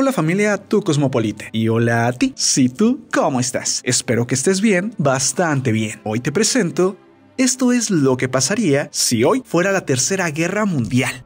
Hola familia Tu Cosmopolita, y hola a ti. Si tú, ¿cómo estás? Espero que estés bien, bastante bien. Hoy te presento esto es lo que pasaría si hoy fuera la Tercera Guerra Mundial.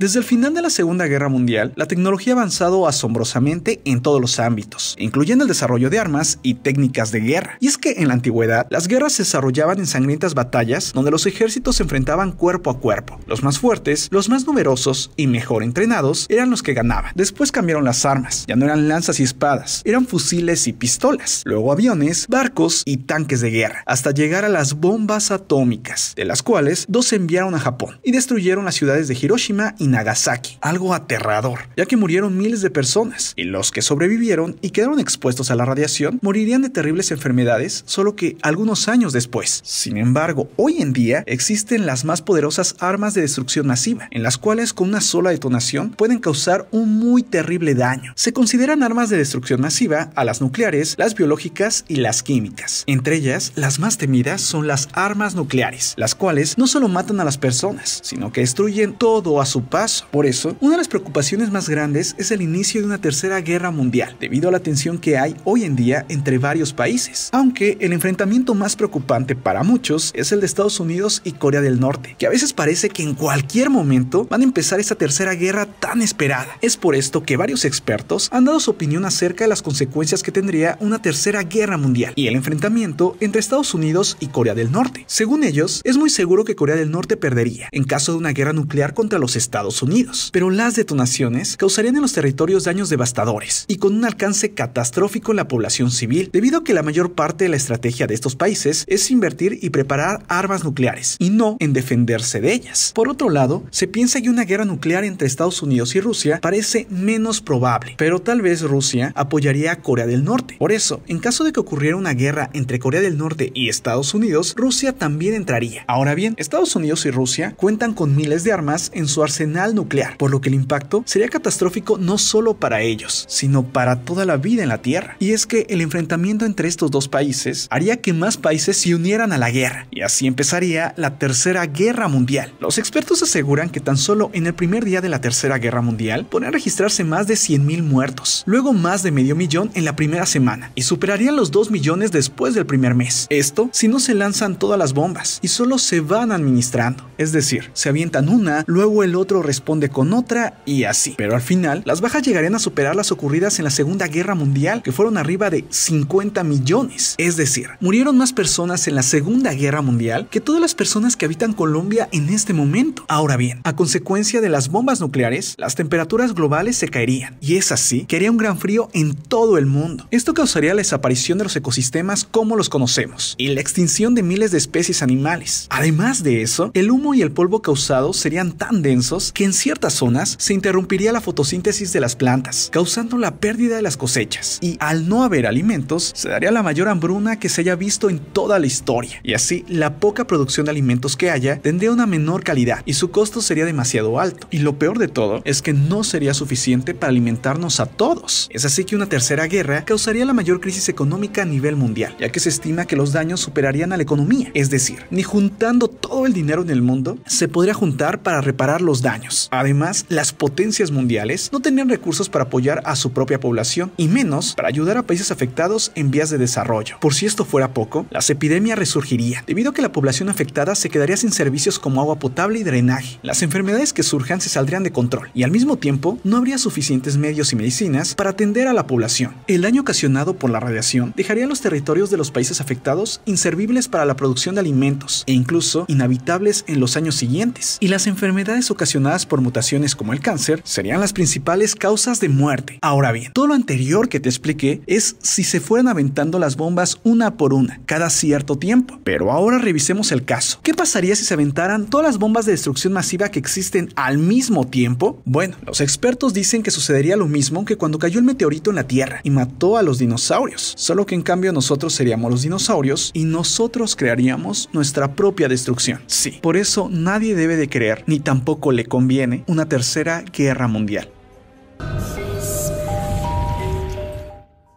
Desde el final de la Segunda Guerra Mundial, la tecnología ha avanzado asombrosamente en todos los ámbitos, incluyendo el desarrollo de armas y técnicas de guerra. Y es que en la antigüedad, las guerras se desarrollaban en sangrientas batallas donde los ejércitos se enfrentaban cuerpo a cuerpo. Los más fuertes, los más numerosos y mejor entrenados eran los que ganaban. Después cambiaron las armas, ya no eran lanzas y espadas, eran fusiles y pistolas, luego aviones, barcos y tanques de guerra, hasta llegar a las bombas atómicas, de las cuales dos se enviaron a Japón y destruyeron las ciudades de Hiroshima y Nagasaki, algo aterrador, ya que murieron miles de personas, y los que sobrevivieron y quedaron expuestos a la radiación morirían de terribles enfermedades, solo que algunos años después. Sin embargo, hoy en día existen las más poderosas armas de destrucción masiva, en las cuales con una sola detonación pueden causar un muy terrible daño. Se consideran armas de destrucción masiva a las nucleares, las biológicas y las químicas. Entre ellas, las más temidas son las armas nucleares, las cuales no solo matan a las personas, sino que destruyen todo a su por eso, una de las preocupaciones más grandes es el inicio de una tercera guerra mundial, debido a la tensión que hay hoy en día entre varios países. Aunque el enfrentamiento más preocupante para muchos es el de Estados Unidos y Corea del Norte, que a veces parece que en cualquier momento van a empezar esa tercera guerra tan esperada. Es por esto que varios expertos han dado su opinión acerca de las consecuencias que tendría una tercera guerra mundial y el enfrentamiento entre Estados Unidos y Corea del Norte. Según ellos, es muy seguro que Corea del Norte perdería en caso de una guerra nuclear contra los Estados Estados Unidos, pero las detonaciones causarían en los territorios daños devastadores y con un alcance catastrófico en la población civil, debido a que la mayor parte de la estrategia de estos países es invertir y preparar armas nucleares y no en defenderse de ellas. Por otro lado, se piensa que una guerra nuclear entre Estados Unidos y Rusia parece menos probable, pero tal vez Rusia apoyaría a Corea del Norte. Por eso, en caso de que ocurriera una guerra entre Corea del Norte y Estados Unidos, Rusia también entraría. Ahora bien, Estados Unidos y Rusia cuentan con miles de armas en su arsenal nuclear, por lo que el impacto sería catastrófico no solo para ellos, sino para toda la vida en la Tierra. Y es que el enfrentamiento entre estos dos países haría que más países se unieran a la guerra, y así empezaría la Tercera Guerra Mundial. Los expertos aseguran que tan solo en el primer día de la Tercera Guerra Mundial podrían registrarse más de 100 mil muertos, luego más de medio millón en la primera semana, y superarían los 2 millones después del primer mes. Esto si no se lanzan todas las bombas y solo se van administrando, es decir, se avientan una, luego el otro responde con otra y así. Pero al final, las bajas llegarían a superar las ocurridas en la Segunda Guerra Mundial, que fueron arriba de 50 millones. Es decir, murieron más personas en la Segunda Guerra Mundial que todas las personas que habitan Colombia en este momento. Ahora bien, a consecuencia de las bombas nucleares, las temperaturas globales se caerían, y es así que haría un gran frío en todo el mundo. Esto causaría la desaparición de los ecosistemas como los conocemos, y la extinción de miles de especies animales. Además de eso, el humo y el polvo causados serían tan densos que en ciertas zonas se interrumpiría la fotosíntesis de las plantas, causando la pérdida de las cosechas. Y al no haber alimentos, se daría la mayor hambruna que se haya visto en toda la historia. Y así, la poca producción de alimentos que haya tendría una menor calidad y su costo sería demasiado alto. Y lo peor de todo es que no sería suficiente para alimentarnos a todos. Es así que una tercera guerra causaría la mayor crisis económica a nivel mundial, ya que se estima que los daños superarían a la economía. Es decir, ni juntando todo el dinero en el mundo se podría juntar para reparar los daños Además, las potencias mundiales no tenían recursos para apoyar a su propia población y menos para ayudar a países afectados en vías de desarrollo. Por si esto fuera poco, las epidemias resurgirían, debido a que la población afectada se quedaría sin servicios como agua potable y drenaje. Las enfermedades que surjan se saldrían de control y al mismo tiempo no habría suficientes medios y medicinas para atender a la población. El daño ocasionado por la radiación dejaría los territorios de los países afectados inservibles para la producción de alimentos e incluso inhabitables en los años siguientes. Y las enfermedades ocasionadas por mutaciones como el cáncer serían las principales causas de muerte. Ahora bien, todo lo anterior que te expliqué es si se fueran aventando las bombas una por una, cada cierto tiempo. Pero ahora revisemos el caso. ¿Qué pasaría si se aventaran todas las bombas de destrucción masiva que existen al mismo tiempo? Bueno, los expertos dicen que sucedería lo mismo que cuando cayó el meteorito en la Tierra y mató a los dinosaurios, solo que en cambio nosotros seríamos los dinosaurios y nosotros crearíamos nuestra propia destrucción. Sí, por eso nadie debe de creer ni tampoco le conviene viene una tercera guerra mundial.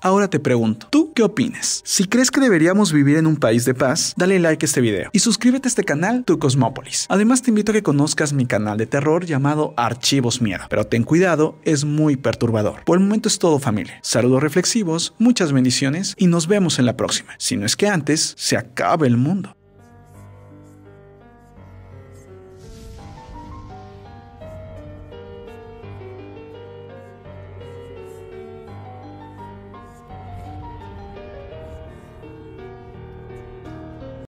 Ahora te pregunto, ¿tú qué opinas? Si crees que deberíamos vivir en un país de paz, dale like a este video y suscríbete a este canal Tu Cosmópolis. Además te invito a que conozcas mi canal de terror llamado Archivos Miedo, pero ten cuidado, es muy perturbador. Por el momento es todo familia. Saludos reflexivos, muchas bendiciones y nos vemos en la próxima. Si no es que antes se acabe el mundo.